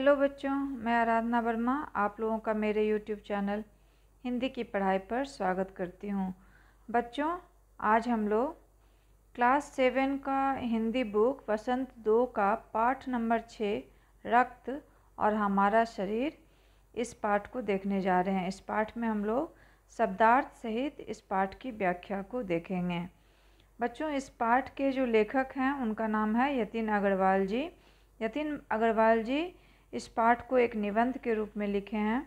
hello बच्चों मैं आराधना वर्मा आप लोगों का मेरे यूट्यूब चैनल हिंदी की पढ़ाई पर स्वागत करती हूँ बच्चों आज हम लोग क्लास सेवन का हिंदी बुक वसंत दो का पाठ नंबर छः रक्त और हमारा शरीर इस पाठ को देखने जा रहे हैं इस पाठ में हम लोग शब्दार्थ सहित इस पाठ की व्याख्या को देखेंगे बच्चों इस पाठ के जो लेखक हैं उनका नाम है यतिन अग्रवाल जी यतिन अग्रवाल जी इस पाठ को एक निबंध के रूप में लिखे हैं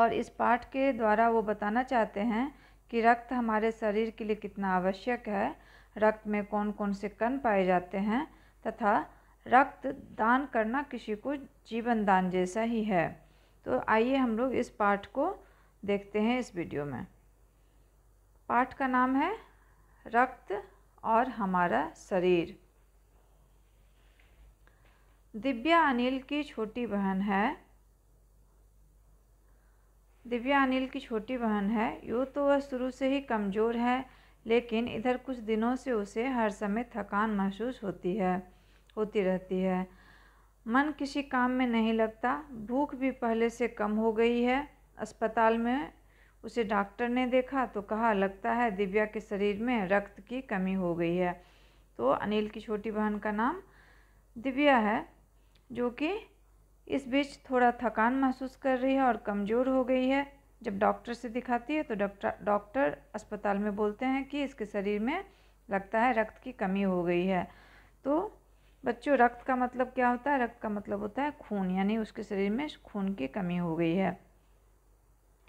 और इस पाठ के द्वारा वो बताना चाहते हैं कि रक्त हमारे शरीर के लिए कितना आवश्यक है रक्त में कौन कौन से कण पाए जाते हैं तथा रक्त दान करना किसी को जीवन दान जैसा ही है तो आइए हम लोग इस पाठ को देखते हैं इस वीडियो में पाठ का नाम है रक्त और हमारा शरीर दिव्या अनिल की छोटी बहन है दिव्या अनिल की छोटी बहन है यूँ तो वह शुरू से ही कमज़ोर है लेकिन इधर कुछ दिनों से उसे हर समय थकान महसूस होती है होती रहती है मन किसी काम में नहीं लगता भूख भी पहले से कम हो गई है अस्पताल में उसे डॉक्टर ने देखा तो कहा लगता है दिव्या के शरीर में रक्त की कमी हो गई है तो अनिल की छोटी बहन का नाम दिव्या है जो कि इस बीच थोड़ा थकान महसूस कर रही है और कमज़ोर हो गई है जब डॉक्टर से दिखाती है तो डॉक्टर डॉक्टर अस्पताल में बोलते हैं कि इसके शरीर में लगता है रक्त की कमी हो गई है तो बच्चों रक्त का मतलब क्या होता है रक्त का मतलब होता है खून यानी उसके शरीर में खून की कमी हो गई है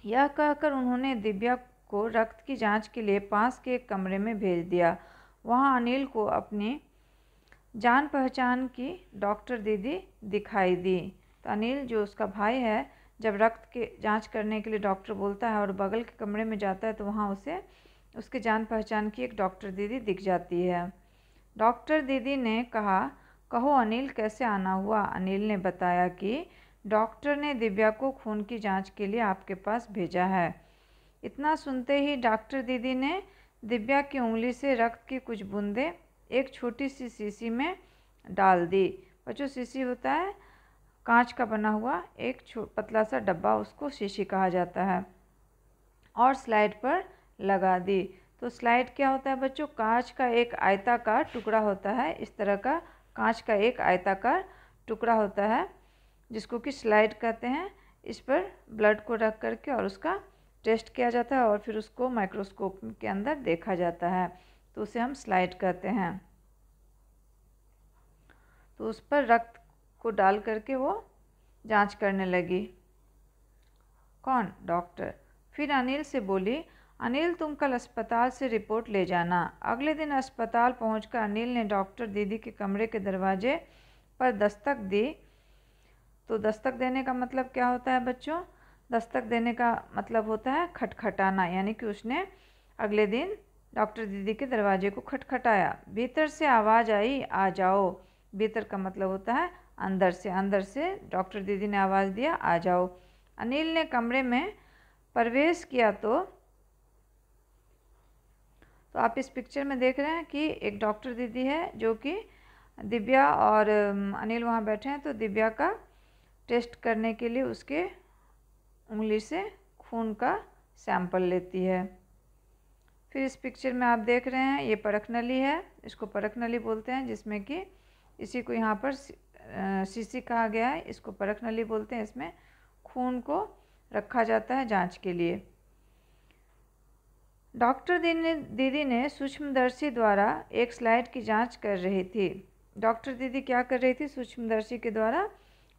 यह कहकर उन्होंने दिव्या को रक्त की जांच के लिए पास के एक कमरे में भेज दिया वहां अनिल को अपनी जान पहचान की डॉक्टर दीदी दिखाई दी तो अनिल जो उसका भाई है जब रक्त के जांच करने के लिए डॉक्टर बोलता है और बगल के कमरे में जाता है तो वहाँ उसे उसके जान पहचान की एक डॉक्टर दीदी दिख जाती है डॉक्टर दीदी ने कहा कहो अनिल कैसे आना हुआ अनिल ने बताया कि डॉक्टर ने दिव्या को खून की जांच के लिए आपके पास भेजा है इतना सुनते ही डॉक्टर दीदी ने दिव्या की उंगली से रक्त की कुछ बूंदें एक छोटी सी शीशी में डाल दी बच्चों शीशी होता है कांच का बना हुआ एक पतला सा डब्बा उसको शीशी कहा जाता है और स्लाइड पर लगा दी तो स्लाइड क्या होता है बच्चों कांच का एक आयताकार टुकड़ा होता है इस तरह का कांच का एक आयताकार टुकड़ा होता है जिसको कि स्लाइड कहते हैं इस पर ब्लड को रख करके और उसका टेस्ट किया जाता है और फिर उसको माइक्रोस्कोप के अंदर देखा जाता है तो उसे हम स्लाइड कहते हैं तो उस पर रक्त को डाल करके वो जांच करने लगी कौन डॉक्टर फिर अनिल से बोली अनिल तुम कल अस्पताल से रिपोर्ट ले जाना अगले दिन अस्पताल पहुंचकर अनिल ने डॉक्टर दीदी के कमरे के दरवाजे पर दस्तक दी तो दस्तक देने का मतलब क्या होता है बच्चों दस्तक देने का मतलब होता है खटखटाना यानी कि उसने अगले दिन डॉक्टर दीदी के दरवाजे को खटखटाया भीतर से आवाज़ आई आ जाओ भीतर का मतलब होता है अंदर से अंदर से डॉक्टर दीदी ने आवाज़ दिया आ जाओ अनिल ने कमरे में प्रवेश किया तो तो आप इस पिक्चर में देख रहे हैं कि एक डॉक्टर दीदी है जो कि दिव्या और अनिल वहाँ बैठे हैं तो दिव्या का टेस्ट करने के लिए उसके उंगली से खून का सैंपल लेती है फिर इस पिक्चर में आप देख रहे हैं ये परख नली है इसको परख नली बोलते हैं जिसमें कि इसी को यहाँ पर सीसी कहा गया है इसको परख नली बोलते हैं इसमें खून को रखा जाता है जांच के लिए डॉक्टर दीदी ने सूक्ष्मदर्शी द्वारा एक स्लाइड की जांच कर रही थी डॉक्टर दीदी क्या कर रही थी सूक्ष्मदर्शी के द्वारा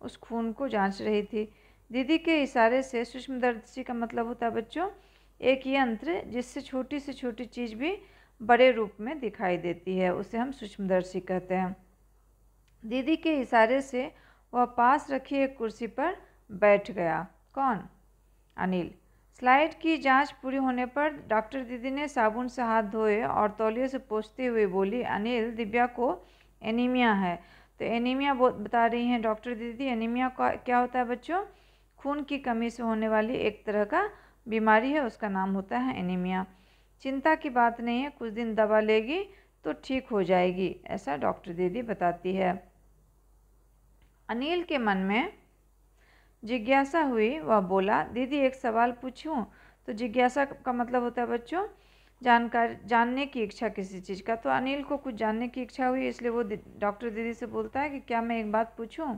उस खून को जांच रही थी दीदी के इशारे से सूक्ष्मदर्शी का मतलब होता है बच्चों एक यंत्र जिससे छोटी से छोटी चीज़ भी बड़े रूप में दिखाई देती है उसे हम सूक्ष्मदर्शी कहते हैं दीदी के इशारे से वह पास रखी एक कुर्सी पर बैठ गया कौन अनिल स्लाइड की जांच पूरी होने पर डॉक्टर दीदी ने साबुन से हाथ धोए और तौलिए से पोछते हुए बोली अनिल दिव्या को एनीमिया है तो एनीमिया बता रही हैं डॉक्टर दीदी एनीमिया क्या होता है बच्चों खून की कमी से होने वाली एक तरह का बीमारी है उसका नाम होता है एनीमिया चिंता की बात नहीं है कुछ दिन दवा लेगी तो ठीक हो जाएगी ऐसा डॉक्टर दीदी बताती है अनिल के मन में जिज्ञासा हुई वह बोला दीदी एक सवाल पूछूं तो जिज्ञासा का मतलब होता है बच्चों जानकार जानने की इच्छा किसी चीज़ का तो अनिल को कुछ जानने की इच्छा हुई इसलिए वो डॉक्टर दीदी से बोलता है कि क्या मैं एक बात पूछूं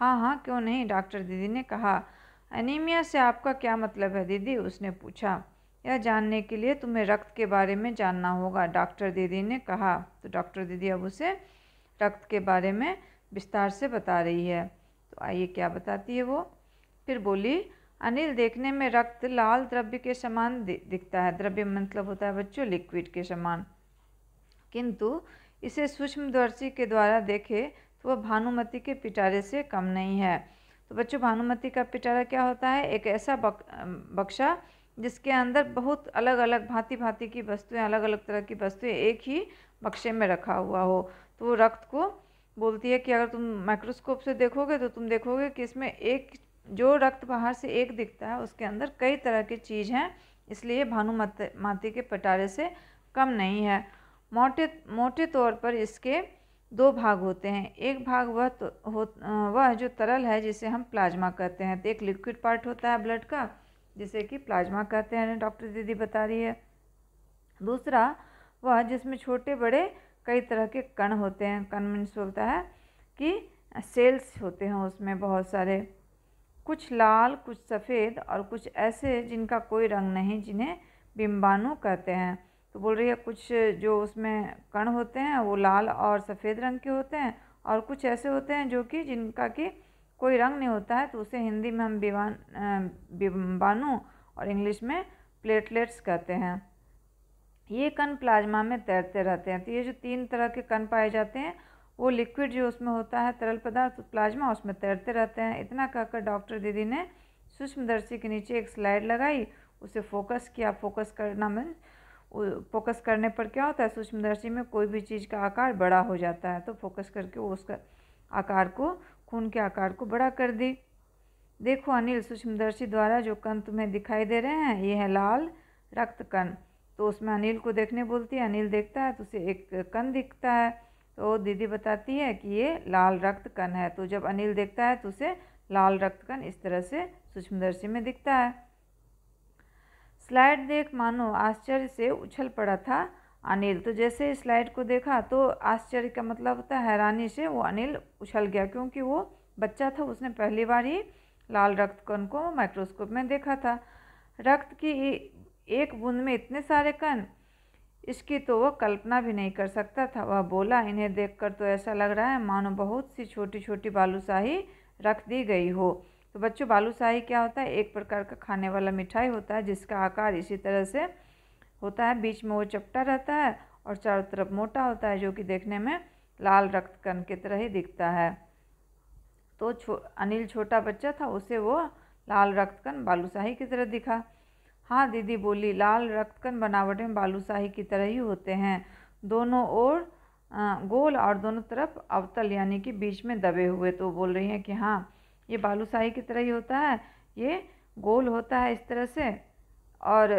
हाँ हाँ क्यों नहीं डॉक्टर दीदी ने कहा अनीमिया से आपका क्या मतलब है दीदी उसने पूछा यह जानने के लिए तुम्हें रक्त के बारे में जानना होगा डॉक्टर दीदी ने कहा तो डॉक्टर दीदी अब उसे रक्त के बारे में विस्तार से बता रही है तो आइए क्या बताती है वो फिर बोली अनिल देखने में रक्त लाल द्रव्य के समान दिखता है द्रव्य मतलब होता है बच्चों लिक्विड के समान किंतु इसे सूक्ष्मदर्शी के द्वारा देखे तो वह भानुमति के पिटारे से कम नहीं है तो बच्चों भानुमति का पिटारा क्या होता है एक ऐसा बक, बक्शा जिसके अंदर बहुत अलग अलग भांति भांति की वस्तुएं अलग अलग तरह की वस्तुएं एक ही बक्शे में रखा हुआ हो तो वो रक्त को बोलती है कि अगर तुम माइक्रोस्कोप से देखोगे तो तुम देखोगे कि इसमें एक जो रक्त बाहर से एक दिखता है उसके अंदर कई तरह की चीज़ हैं इसलिए भानुमति माती के पटारे से कम नहीं है मोटे मोटे तौर पर इसके दो भाग होते हैं एक भाग वह तो हो वह जो तरल है जिसे हम प्लाज्मा कहते हैं तो एक लिक्विड पार्ट होता है ब्लड का जिसे कि प्लाज्मा कहते हैं डॉक्टर दीदी बता रही है दूसरा वह जिसमें छोटे बड़े कई तरह के कण होते हैं कण मीन्स होता है कि सेल्स होते हैं उसमें बहुत सारे कुछ लाल कुछ सफ़ेद और कुछ ऐसे जिनका कोई रंग नहीं जिन्हें बिम्बाणु कहते हैं तो बोल रही है कुछ जो उसमें कण होते हैं वो लाल और सफ़ेद रंग के होते हैं और कुछ ऐसे होते हैं जो कि जिनका कि कोई रंग नहीं होता है तो उसे हिंदी में हम विवान विम्बाणु और इंग्लिश में प्लेटलेट्स कहते हैं ये कण प्लाज्मा में तैरते रहते हैं तो ये जो तीन तरह के कण पाए जाते हैं वो लिक्विड जो उसमें होता है तरल पदार्थ प्लाज्मा उसमें तैरते रहते हैं इतना कहकर डॉक्टर दीदी ने सूक्ष्मदर्शी के नीचे एक स्लाइड लगाई उसे फोकस किया फोकस करना मीन्स फोकस करने पर क्या होता है सूक्ष्मदर्शी में कोई भी चीज़ का आकार बड़ा हो जाता है तो फोकस करके वो उसका आकार को खून के आकार को बड़ा कर दी देखो अनिल सूक्ष्मदर्शी द्वारा जो कण तुम्हें दिखाई दे रहे हैं ये है लाल रक्त कण तो उसमें अनिल को देखने बोलती है अनिल देखता है तो उसे एक कण दिखता है तो दीदी बताती है कि ये लाल रक्त कण है तो जब अनिल देखता है तो उसे लाल रक्त कण इस तरह से सूक्ष्मदर्शी में दिखता है स्लाइड देख मानो आश्चर्य से उछल पड़ा था अनिल तो जैसे स्लाइड को देखा तो आश्चर्य का मतलब होता है हैरानी से वो अनिल उछल गया क्योंकि वो बच्चा था उसने पहली बार ही लाल रक्त कण को माइक्रोस्कोप में देखा था रक्त की एक बूंद में इतने सारे कण इसकी तो वह कल्पना भी नहीं कर सकता था वह बोला इन्हें देखकर तो ऐसा लग रहा है मानो बहुत सी छोटी छोटी बालूशाही रख दी गई हो तो बच्चों बालूशाही क्या होता है एक प्रकार का खाने वाला मिठाई होता है जिसका आकार इसी तरह से होता है बीच में वो चपटा रहता है और चारों तरफ मोटा होता है जो कि देखने में लाल रक्त कण की तरह ही दिखता है तो छो अनिल छोटा बच्चा था उसे वो लाल रक्त कण बालूशाही की तरह दिखा हाँ दीदी बोली लाल रक्त कण बनावट में बालूशाही की तरह ही होते हैं दोनों ओर गोल और दोनों तरफ अवतल यानी कि बीच में दबे हुए तो बोल रही हैं कि हाँ ये बालूशाही की तरह ही होता है ये गोल होता है इस तरह से और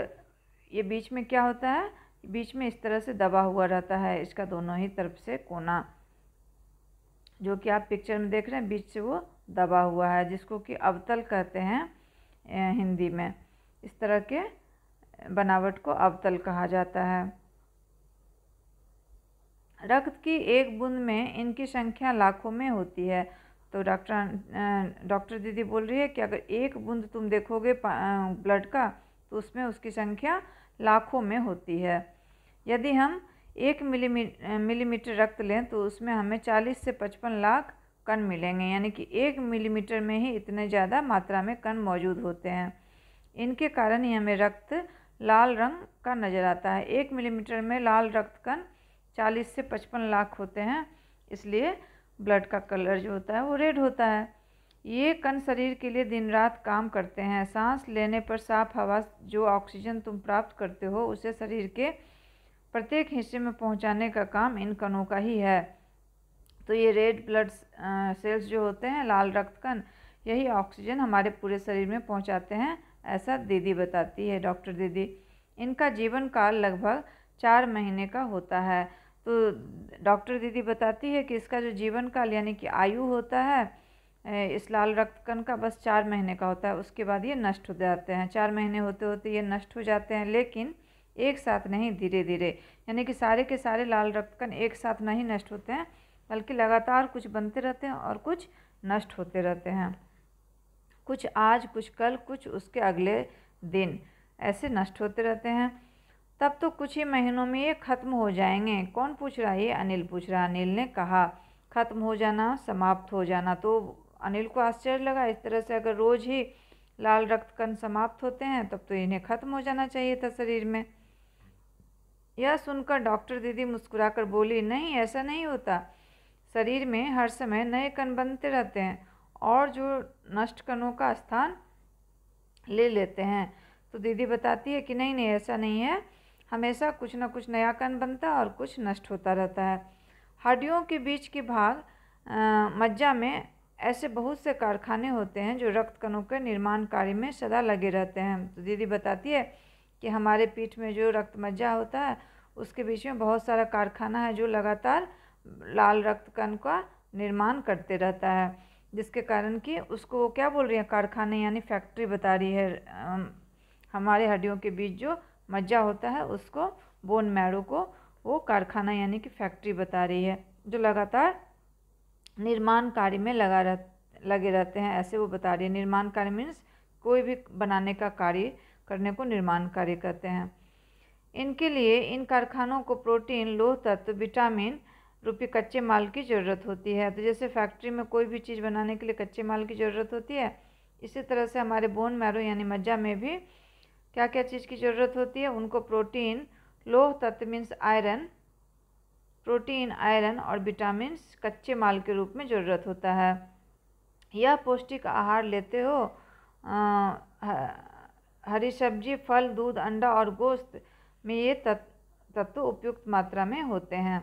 ये बीच में क्या होता है बीच में इस तरह से दबा हुआ रहता है इसका दोनों ही तरफ से कोना जो कि आप पिक्चर में देख रहे हैं बीच से वो दबा हुआ है जिसको कि अवतल कहते हैं हिंदी में इस तरह के बनावट को अवतल कहा जाता है रक्त की एक बूंद में इनकी संख्या लाखों में होती है तो डॉक्टर डॉक्टर दीदी बोल रही है कि अगर एक बूंद तुम देखोगे ब्लड का तो उसमें उसकी संख्या लाखों में होती है यदि हम एक मिलीमीटर रक्त लें तो उसमें हमें 40 से 55 लाख कण मिलेंगे यानी कि एक मिलीमीटर में ही इतने ज़्यादा मात्रा में कण मौजूद होते हैं इनके कारण ही हमें रक्त लाल रंग का नज़र आता है एक मिलीमीटर में लाल रक्त कण 40 से 55 लाख होते हैं इसलिए ब्लड का कलर जो होता है वो रेड होता है ये कण शरीर के लिए दिन रात काम करते हैं सांस लेने पर साफ हवा जो ऑक्सीजन तुम प्राप्त करते हो उसे शरीर के प्रत्येक हिस्से में पहुंचाने का काम इन कणों का ही है तो ये रेड ब्लड सेल्स जो होते हैं लाल रक्त कण यही ऑक्सीजन हमारे पूरे शरीर में पहुंचाते हैं ऐसा दीदी बताती है डॉक्टर दीदी इनका जीवन काल लगभग चार महीने का होता है तो डॉक्टर दीदी बताती है कि इसका जो जीवन काल यानी कि आयु होता है इस लाल रक्त कण का बस चार महीने का होता है उसके बाद ये नष्ट हो जाते हैं चार महीने होते होते ये नष्ट हो जाते हैं लेकिन एक साथ नहीं धीरे धीरे यानी कि सारे के सारे लाल रक्त कण एक साथ नहीं नष्ट होते हैं बल्कि लगातार कुछ बनते रहते हैं और कुछ नष्ट होते रहते हैं कुछ आज कुछ कल कुछ उसके अगले दिन ऐसे नष्ट होते रहते हैं तब तो कुछ ही महीनों में ये ख़त्म हो जाएंगे कौन पूछ रहा है ये अनिल पूछ रहा अनिल ने कहा ख़त्म हो जाना समाप्त हो जाना तो अनिल को आश्चर्य लगा इस तरह से अगर रोज़ ही लाल रक्त कण समाप्त होते हैं तब तो इन्हें ख़त्म हो जाना चाहिए था शरीर में यह सुनकर डॉक्टर दीदी मुस्कुराकर बोली नहीं ऐसा नहीं होता शरीर में हर समय नए कण बनते रहते हैं और जो नष्ट कणों का स्थान ले लेते हैं तो दीदी बताती है कि नहीं नहीं ऐसा नहीं है हमेशा कुछ ना कुछ नया कण बनता है और कुछ नष्ट होता रहता है हड्डियों के बीच के भाग मज्जा में ऐसे बहुत से कारखाने होते हैं जो रक्त कणों के निर्माण कार्य में सदा लगे रहते हैं तो दीदी बताती है कि हमारे पीठ में जो रक्त मज्जा होता है उसके बीच में बहुत सारा कारखाना है जो लगातार लाल रक्त कण का निर्माण करते रहता है जिसके कारण कि उसको क्या बोल रही है कारखाने यानी फैक्ट्री बता रही है हमारे हड्डियों के बीच जो मज्जा होता है उसको बोन मैरो को वो कारखाना यानी कि फैक्ट्री बता रही है जो लगातार निर्माण कार्य में लगा रह लगे रहते हैं ऐसे वो बता रही है निर्माण कार्य मीन्स कोई भी बनाने का कार्य करने को निर्माण कार्य कहते हैं इनके लिए इन कारखानों को प्रोटीन लोह तत्व विटामिन रूपी कच्चे माल की ज़रूरत होती है तो जैसे फैक्ट्री में कोई भी चीज़ बनाने के लिए कच्चे माल की ज़रूरत होती है इसी तरह से हमारे बोन मैरो यानी मज्जा में भी क्या क्या चीज़ की ज़रूरत होती है उनको प्रोटीन लोह तत्व मीन्स आयरन प्रोटीन आयरन और विटामिन कच्चे माल के रूप में ज़रूरत होता है यह पौष्टिक आहार लेते हो हरी सब्जी फल दूध अंडा और गोश्त में ये तत्व उपयुक्त मात्रा में होते हैं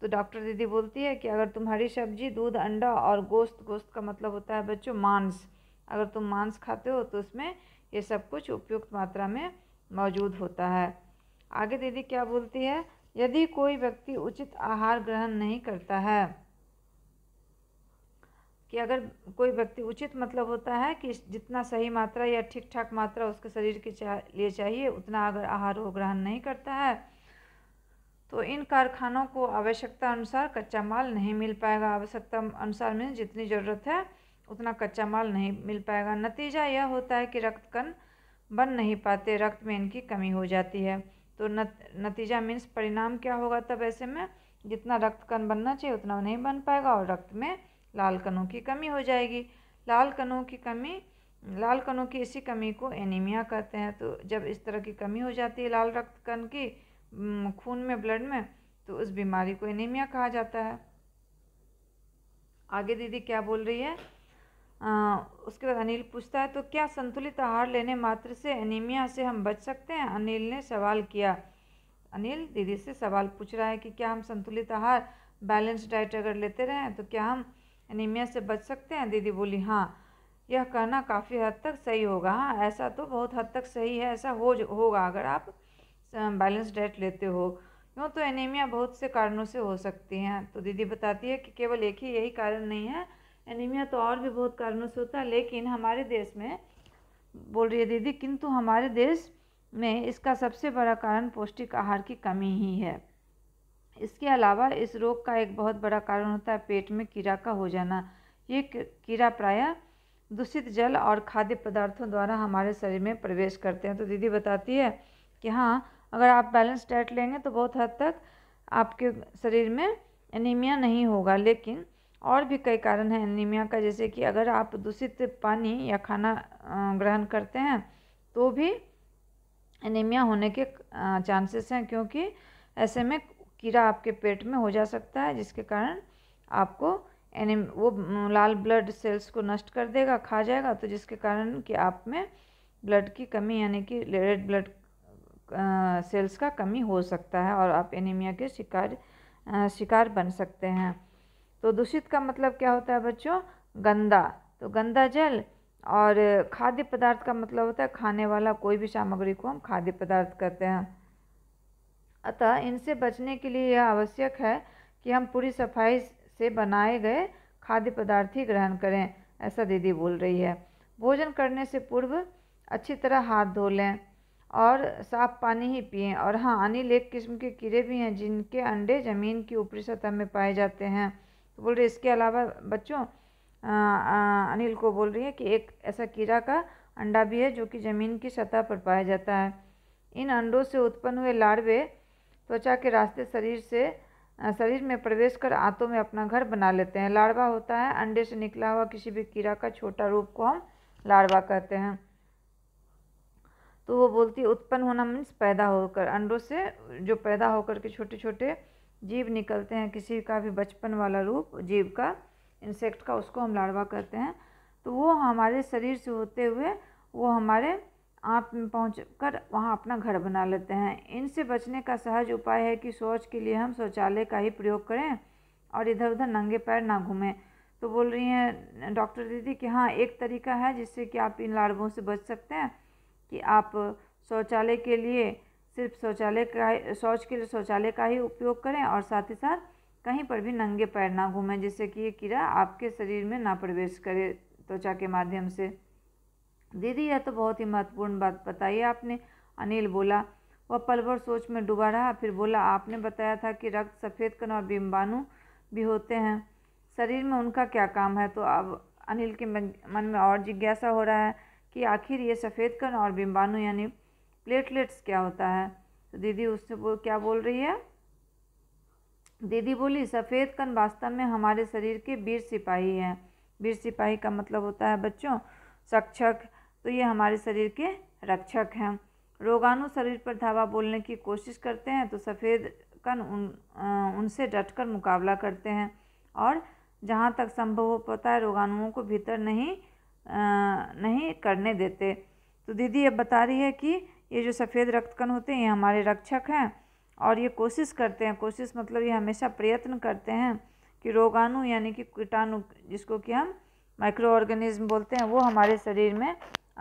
तो डॉक्टर दीदी बोलती है कि अगर तुम हरी सब्जी दूध अंडा और गोश्त गोश्त का मतलब होता है बच्चों मांस अगर तुम मांस खाते हो तो उसमें ये सब कुछ उपयुक्त मात्रा में मौजूद होता है आगे दीदी क्या बोलती है यदि कोई व्यक्ति उचित आहार ग्रहण नहीं करता है कि अगर कोई व्यक्ति उचित मतलब होता है कि जितना सही मात्रा या ठीक ठाक मात्रा उसके शरीर के लिए चाहिए उतना अगर आहार वो ग्रहण नहीं करता है तो इन कारखानों को आवश्यकता अनुसार कच्चा माल नहीं मिल पाएगा आवश्यकता अनुसार में जितनी ज़रूरत है उतना कच्चा माल नहीं मिल पाएगा नतीजा यह होता है कि रक्त कण बन नहीं पाते रक्त में इनकी कमी हो जाती है तो नत, नतीजा मीन्स परिणाम क्या होगा तब ऐसे में जितना रक्त कण बनना चाहिए उतना नहीं बन पाएगा और रक्त में लाल कणों की कमी हो जाएगी लाल कणों की कमी लाल कणों की इसी कमी को एनीमिया कहते हैं तो जब इस तरह की कमी हो जाती है लाल रक्त कण की खून में ब्लड में तो उस बीमारी को एनीमिया कहा जाता है आगे दीदी क्या बोल रही है उसके बाद अनिल पूछता है तो क्या संतुलित आहार लेने मात्र से एनीमिया से हम बच सकते हैं अनिल ने सवाल किया अनिल दीदी से सवाल पूछ रहा है कि क्या हम संतुलित आहार बैलेंस डाइट अगर लेते रहें तो क्या हम एनीमिया से बच सकते हैं दीदी बोली हाँ यह कहना काफ़ी हद तक सही होगा हाँ ऐसा तो बहुत हद तक सही है ऐसा हो होगा अगर आप बैलेंस डाइट लेते हो क्यों तो एनीमिया बहुत से कारणों से हो सकती हैं तो दीदी बताती है कि केवल एक ही यही कारण नहीं है एनीमिया तो और भी बहुत कारणों से होता है लेकिन हमारे देश में बोल रही है दीदी किंतु हमारे देश में इसका सबसे बड़ा कारण पौष्टिक आहार की कमी ही है इसके अलावा इस रोग का एक बहुत बड़ा कारण होता है पेट में कीड़ा का हो जाना ये कीड़ा प्रायः दूषित जल और खाद्य पदार्थों द्वारा हमारे शरीर में प्रवेश करते हैं तो दीदी बताती है कि हाँ अगर आप बैलेंस डाइट लेंगे तो बहुत हद तक आपके शरीर में एनीमिया नहीं होगा लेकिन और भी कई कारण हैं एनीमिया का जैसे कि अगर आप दूषित पानी या खाना ग्रहण करते हैं तो भी एनीमिया होने के चांसेस हैं क्योंकि ऐसे में कीड़ा आपके पेट में हो जा सकता है जिसके कारण आपको एनिम वो लाल ब्लड सेल्स को नष्ट कर देगा खा जाएगा तो जिसके कारण कि आप में ब्लड की कमी यानी कि रेड ब्लड सेल्स का कमी हो सकता है और आप एनीमिया के शिकार आ, शिकार बन सकते हैं तो दूषित का मतलब क्या होता है बच्चों गंदा तो गंदा जल और खाद्य पदार्थ का मतलब होता है खाने वाला कोई भी सामग्री को हम खाद्य पदार्थ कहते हैं अतः इनसे बचने के लिए यह आवश्यक है कि हम पूरी सफाई से बनाए गए खाद्य पदार्थ ही ग्रहण करें ऐसा दीदी बोल रही है भोजन करने से पूर्व अच्छी तरह हाथ धो लें और साफ पानी ही पिएं और हाँ अनिल एक किस्म के कीड़े भी हैं जिनके अंडे ज़मीन की ऊपरी सतह में पाए जाते हैं तो बोल रही इसके अलावा बच्चों अनिल को बोल रही है कि एक ऐसा कीड़ा का अंडा भी है जो कि ज़मीन की सतह पर पाया जाता है इन अंडों से उत्पन्न हुए लार्वे त्वचा के रास्ते शरीर से शरीर में प्रवेश कर आंतों में अपना घर बना लेते हैं लार्वा होता है अंडे से निकला हुआ किसी भी कीड़ा का छोटा रूप को हम लार्वा कहते हैं तो वो बोलती है उत्पन्न होना मीन्स पैदा होकर अंडों से जो पैदा होकर के छोटे छोटे जीव निकलते हैं किसी का भी बचपन वाला रूप जीव का इंसेक्ट का उसको हम लाड़वा करते हैं तो वो हमारे शरीर से होते हुए वो हमारे आँख में पहुँच कर वहाँ अपना घर बना लेते हैं इनसे बचने का सहज उपाय है कि शौच के लिए हम शौचालय का ही प्रयोग करें और इधर उधर नंगे पैर ना घूमें तो बोल रही हैं डॉक्टर दीदी कि हाँ एक तरीका है जिससे कि आप इन लाड़वों से बच सकते हैं कि आप शौचालय के लिए सिर्फ शौचालय का शौच के लिए शौचालय का ही उपयोग करें और साथ ही साथ कहीं पर भी नंगे पैर ना घूमें जिससे कि ये कीड़ा आपके शरीर में ना प्रवेश करे त्वचा के माध्यम से दीदी यह तो बहुत ही महत्वपूर्ण बात बताई आपने अनिल बोला वह पल भर सोच में डूबा रहा फिर बोला आपने बताया था कि रक्त सफ़ेद कण और बिम्बाणु भी होते हैं शरीर में उनका क्या काम है तो अब अनिल के मन में और जिज्ञासा हो रहा है कि आखिर ये सफ़ेद कण और बिम्बाणु यानी प्लेटलेट्स क्या होता है तो दीदी उससे बोल क्या बोल रही है दीदी बोली सफ़ेद कण वास्तव में हमारे शरीर के वीर सिपाही हैं वीर सिपाही का मतलब होता है बच्चों सक्षक तो ये हमारे शरीर के रक्षक हैं रोगाणु शरीर पर धावा बोलने की कोशिश करते हैं तो सफ़ेद कण उन आ, उनसे डटकर मुकाबला करते हैं और जहाँ तक संभव हो पाता है रोगाणुओं को भीतर नहीं आ, नहीं करने देते तो दीदी अब बता रही है कि ये जो सफ़ेद रक्त कण होते हैं ये हमारे रक्षक हैं और ये कोशिश करते हैं कोशिश मतलब ये हमेशा प्रयत्न करते हैं कि रोगाणु यानी कि कीटाणु जिसको कि हम माइक्रो ऑर्गेनिज्म बोलते हैं वो हमारे शरीर में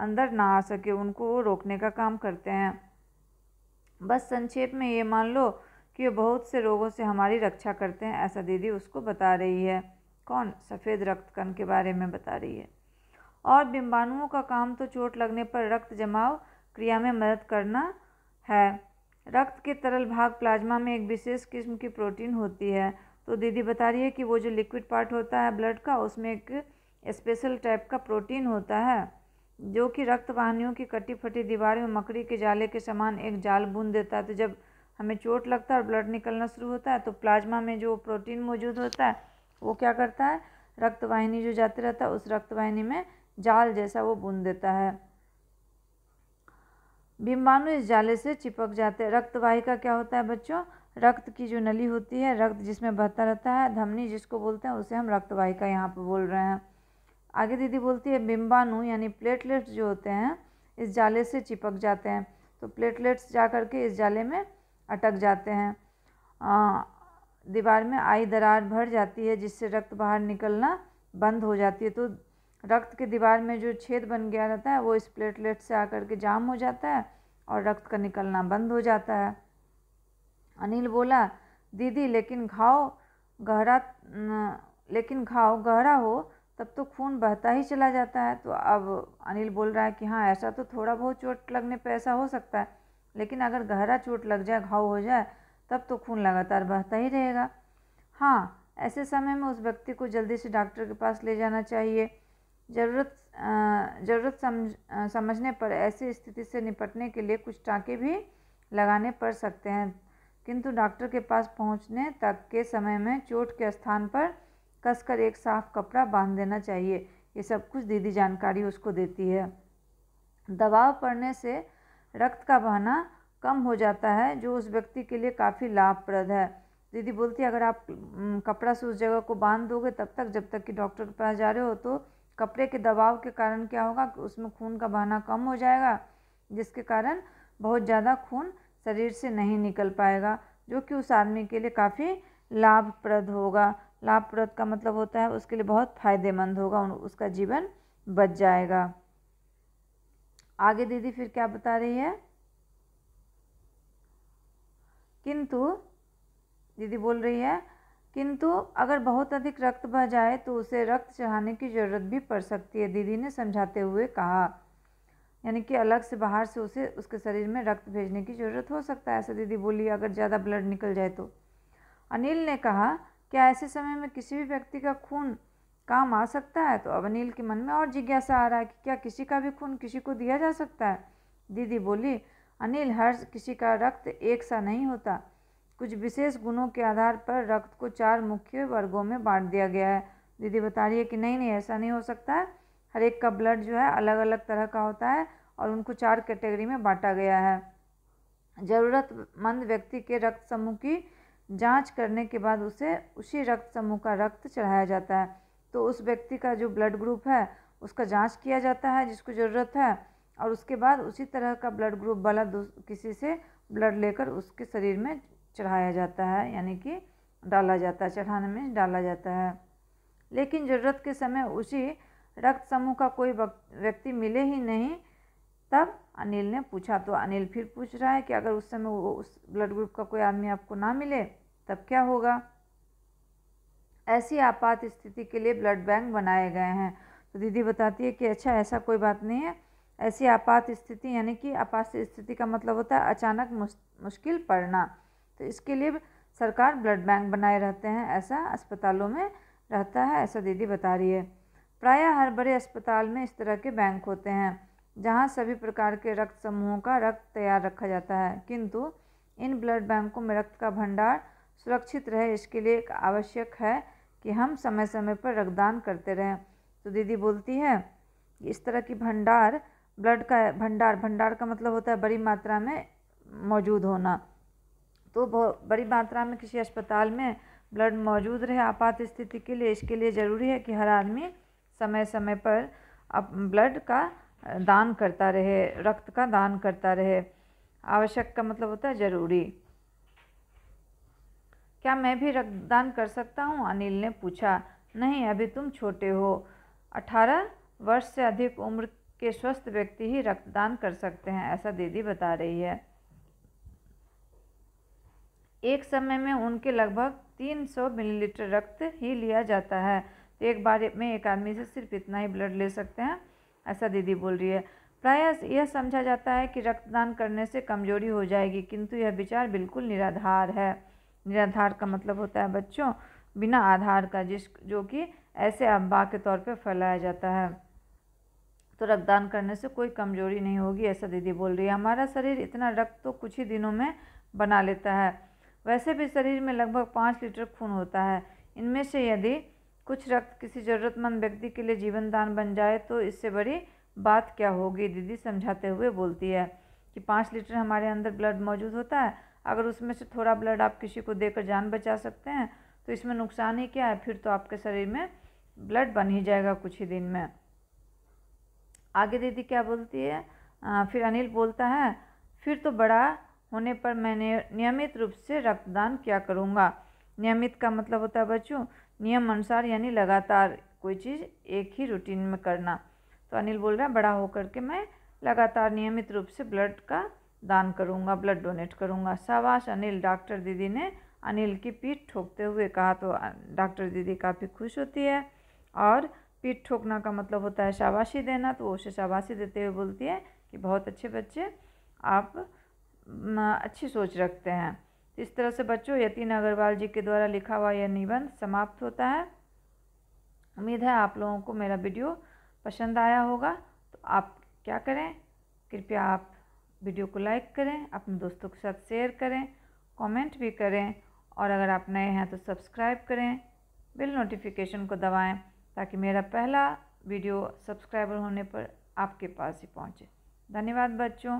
अंदर ना आ सके उनको वो रोकने का काम करते हैं बस संक्षेप में ये मान लो कि ये बहुत से रोगों से हमारी रक्षा करते हैं ऐसा दीदी उसको बता रही है कौन सफ़ेद रक्त कण के बारे में बता रही है और बिम्बाणुओं का काम तो चोट लगने पर रक्त जमाव क्रिया में मदद करना है रक्त के तरल भाग प्लाज्मा में एक विशेष किस्म की प्रोटीन होती है तो दीदी बता रही है कि वो जो लिक्विड पार्ट होता है ब्लड का उसमें एक स्पेशल टाइप का प्रोटीन होता है जो कि रक्त वाहनियों की कटी फटी दीवार में मकड़ी के जाले के समान एक जाल बुन देता है तो जब हमें चोट लगता है और ब्लड निकलना शुरू होता है तो प्लाज्मा में जो प्रोटीन मौजूद होता है वो क्या करता है रक्तवाहिनी जो जाते रहता है उस रक्तवाहिनी में जाल जैसा वो बुन देता है बीमाणु इस जाले से चिपक जाते हैं रक्तवाहिका क्या होता है बच्चों रक्त की जो नली होती है रक्त जिसमें बहता रहता है धमनी जिसको बोलते हैं उसे हम रक्तवाहिका यहाँ पर बोल रहे हैं आगे दीदी बोलती है बिम्बाणु यानी प्लेटलेट्स जो होते हैं इस जाले से चिपक जाते हैं तो प्लेटलेट्स जा कर के इस जाले में अटक जाते हैं दीवार में आई दरार भर जाती है जिससे रक्त बाहर निकलना बंद हो जाती है तो रक्त के दीवार में जो छेद बन गया रहता है वो इस प्लेटलेट से आकर के जाम हो जाता है और रक्त का निकलना बंद हो जाता है अनिल बोला दीदी लेकिन घाव गहरा लेकिन घाव गहरा हो तब तो खून बहता ही चला जाता है तो अब अनिल बोल रहा है कि हाँ ऐसा तो थोड़ा बहुत चोट लगने पर ऐसा हो सकता है लेकिन अगर गहरा चोट लग जाए घाव हो जाए तब तो खून लगातार बहता ही रहेगा हाँ ऐसे समय में उस व्यक्ति को जल्दी से डॉक्टर के पास ले जाना चाहिए ज़रूरत ज़रूरत समझ समझने पर ऐसी स्थिति से निपटने के लिए कुछ टाँके भी लगाने पड़ सकते हैं किंतु डॉक्टर के पास पहुंचने तक के समय में चोट के स्थान पर कसकर एक साफ कपड़ा बांध देना चाहिए ये सब कुछ दीदी जानकारी उसको देती है दबाव पड़ने से रक्त का बहाना कम हो जाता है जो उस व्यक्ति के लिए काफ़ी लाभप्रद है दीदी बोलती है अगर आप कपड़ा से उस जगह को बांध दोगे तब तक जब तक कि डॉक्टर के पास जा रहे हो तो कपड़े के दबाव के कारण क्या होगा उसमें खून का बहाना कम हो जाएगा जिसके कारण बहुत ज़्यादा खून शरीर से नहीं निकल पाएगा जो कि उस आदमी के लिए काफ़ी लाभप्रद होगा लाभप्रद का मतलब होता है उसके लिए बहुत फायदेमंद होगा उसका जीवन बच जाएगा आगे दीदी फिर क्या बता रही है किंतु दीदी बोल रही है किंतु अगर बहुत अधिक रक्त बह जाए तो उसे रक्त चढ़ाने की ज़रूरत भी पड़ सकती है दीदी ने समझाते हुए कहा यानी कि अलग से बाहर से उसे उसके शरीर में रक्त भेजने की ज़रूरत हो सकता है ऐसा दीदी बोली अगर ज़्यादा ब्लड निकल जाए तो अनिल ने कहा क्या ऐसे समय में किसी भी व्यक्ति का खून काम आ सकता है तो अब अनिल के मन में और जिज्ञासा आ रहा है कि क्या किसी का भी खून किसी को दिया जा सकता है दीदी बोली अनिल हर किसी का रक्त एक सा नहीं होता कुछ विशेष गुणों के आधार पर रक्त को चार मुख्य वर्गों में बांट दिया गया है दीदी बता रही है कि नहीं नहीं ऐसा नहीं हो सकता है हर एक का ब्लड जो है अलग अलग तरह का होता है और उनको चार कैटेगरी में बांटा गया है ज़रूरतमंद व्यक्ति के रक्त समूह की जांच करने के बाद उसे उसी रक्त समूह का रक्त चढ़ाया जाता है तो उस व्यक्ति का जो ब्लड ग्रुप है उसका जांच किया जाता है जिसको ज़रूरत है और उसके बाद उसी तरह का ब्लड ग्रुप वाला किसी से ब्लड लेकर उसके शरीर में चढ़ाया जाता है यानी कि डाला जाता है चढ़ाने में डाला जाता है लेकिन ज़रूरत के समय उसी रक्त समूह का कोई व्यक्ति मिले ही नहीं तब अनिल ने पूछा तो अनिल फिर पूछ रहा है कि अगर उस समय वो उस ब्लड ग्रुप का कोई आदमी आपको ना मिले तब क्या होगा ऐसी आपात स्थिति के लिए ब्लड बैंक बनाए गए हैं तो दीदी बताती है कि अच्छा ऐसा कोई बात नहीं है ऐसी आपात स्थिति यानी कि आपात स्थिति का मतलब होता है अचानक मुश्किल पड़ना तो इसके लिए सरकार ब्लड बैंक बनाए रहते हैं ऐसा अस्पतालों में रहता है ऐसा दीदी बता रही है प्रायः हर बड़े अस्पताल में इस तरह के बैंक होते हैं जहाँ सभी प्रकार के रक्त समूहों का रक्त तैयार रखा जाता है किंतु इन ब्लड बैंकों में रक्त का भंडार सुरक्षित रहे इसके लिए एक आवश्यक है कि हम समय समय पर रक्तदान करते रहें तो दीदी बोलती है इस तरह की भंडार ब्लड का भंडार भंडार का मतलब होता है बड़ी मात्रा में मौजूद होना तो बड़ी मात्रा में किसी अस्पताल में ब्लड मौजूद रहे आपात स्थिति के लिए इसके लिए ज़रूरी है कि हर आदमी समय समय पर ब्लड का दान करता रहे रक्त का दान करता रहे आवश्यक का मतलब होता है ज़रूरी क्या मैं भी रक्तदान कर सकता हूँ अनिल ने पूछा नहीं अभी तुम छोटे हो अठारह वर्ष से अधिक उम्र के स्वस्थ व्यक्ति ही रक्तदान कर सकते हैं ऐसा दीदी बता रही है एक समय में उनके लगभग 300 मिलीलीटर रक्त ही लिया जाता है तो एक बार में एक आदमी से सिर्फ इतना ही ब्लड ले सकते हैं ऐसा दीदी बोल रही है प्रायः यह समझा जाता है कि रक्तदान करने से कमजोरी हो जाएगी किंतु यह विचार बिल्कुल निराधार है निराधार का मतलब होता है बच्चों बिना आधार का जिस जो कि ऐसे अफवाह के तौर पर फैलाया जाता है तो रक्तदान करने से कोई कमजोरी नहीं होगी ऐसा दीदी बोल रही है हमारा शरीर इतना रक्त तो कुछ ही दिनों में बना लेता है वैसे भी शरीर में लगभग पाँच लीटर खून होता है इनमें से यदि कुछ रक्त किसी ज़रूरतमंद व्यक्ति के लिए जीवन दान बन जाए तो इससे बड़ी बात क्या होगी दीदी समझाते हुए बोलती है कि पाँच लीटर हमारे अंदर ब्लड मौजूद होता है अगर उसमें से थोड़ा ब्लड आप किसी को देकर जान बचा सकते हैं तो इसमें नुकसान ही क्या है फिर तो आपके शरीर में ब्लड बन ही जाएगा कुछ ही दिन में आगे दीदी क्या बोलती है आ, फिर अनिल बोलता है फिर तो बड़ा होने पर मैं नियमित रूप से रक्तदान किया करूँगा नियमित का मतलब होता है बच्चों नियम अनुसार यानी लगातार कोई चीज़ एक ही रूटीन में करना तो अनिल बोल रहा है बड़ा होकर के मैं लगातार नियमित रूप से ब्लड का दान करूँगा ब्लड डोनेट करूँगा शाबाश अनिल डॉक्टर दीदी ने अनिल की पीठ ठोकते हुए कहा तो डॉक्टर दीदी काफ़ी खुश होती है और पीठ ठोकना का मतलब होता है शाबाशी देना तो वो उसे शाबाशी देते हुए बोलती है कि बहुत अच्छे बच्चे आप अच्छी सोच रखते हैं इस तरह से बच्चों यतीन अग्रवाल जी के द्वारा लिखा हुआ यह निबंध समाप्त होता है उम्मीद है आप लोगों को मेरा वीडियो पसंद आया होगा तो आप क्या करें कृपया आप वीडियो को लाइक करें अपने दोस्तों के साथ शेयर करें कमेंट भी करें और अगर आप नए हैं तो सब्सक्राइब करें बिल नोटिफिकेशन को दबाएं ताकि मेरा पहला वीडियो सब्सक्राइबर होने पर आपके पास ही पहुंचे धन्यवाद बच्चों